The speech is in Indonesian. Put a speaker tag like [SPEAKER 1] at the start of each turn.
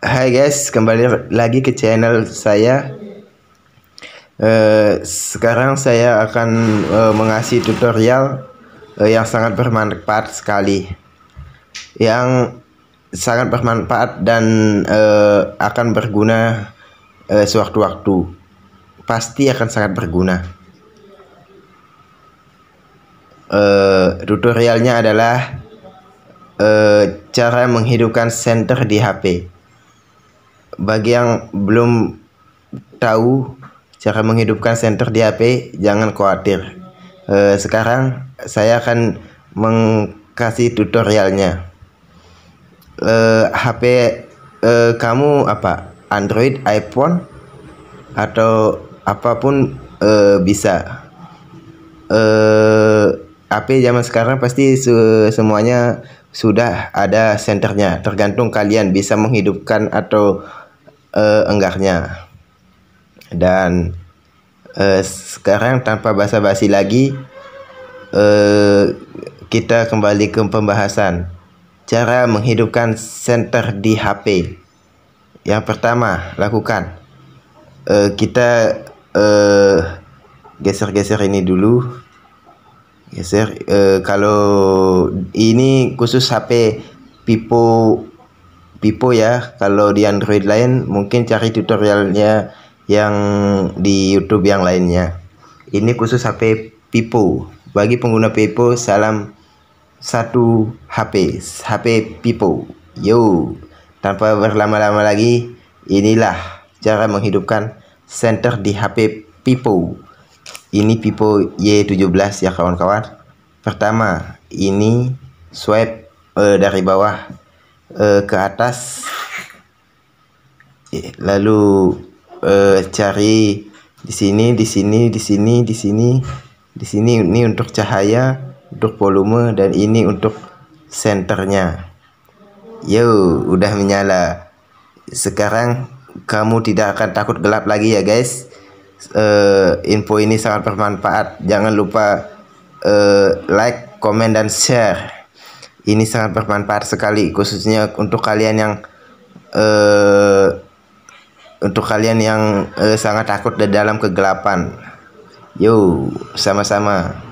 [SPEAKER 1] Hai guys, kembali lagi ke channel saya. Uh, sekarang saya akan uh, mengasih tutorial uh, yang sangat bermanfaat sekali, yang sangat bermanfaat dan akan berguna sewaktu-waktu. Pasti akan sangat berguna. tutorialnya adalah cara menghidupkan center di HP bagi yang belum tahu cara menghidupkan senter di HP, jangan khawatir. E, sekarang saya akan mengkasih tutorialnya. E, eh, HP e, eh, kamu apa? Android, iPhone atau apapun e, bisa. Eh HP zaman sekarang pasti su semuanya sudah ada senternya. Tergantung kalian bisa menghidupkan atau uh, eh, enggaknya. Dan uh, sekarang tanpa basa-basi lagi uh, kita kembali ke pembahasan cara menghidupkan senter di HP. Yang pertama, lakukan uh, kita uh, geser -geser ini dulu. Ya, sir. uh, kalau ini khusus HP Pipo Pipo ya kalau di Android lain mungkin cari tutorialnya yang di YouTube yang lainnya ini khusus HP Pipo bagi pengguna Pipo salam satu HP HP Pipo yo tanpa berlama-lama lagi inilah cara menghidupkan center di HP Pipo ini Vivo Y17 ya kawan-kawan. Pertama, ini swipe uh, dari bawah uh, ke atas eh, lalu uh, cari di sini di sini di sini di sini di sini ini untuk cahaya untuk volume dan ini untuk senternya yo udah menyala sekarang kamu tidak akan takut gelap lagi ya guys uh, info ini sangat bermanfaat. Jangan lupa uh, like, komen dan share. Ini sangat bermanfaat sekali khususnya untuk kalian yang uh, untuk kalian yang uh, sangat takut di dalam kegelapan. Yo, sama-sama.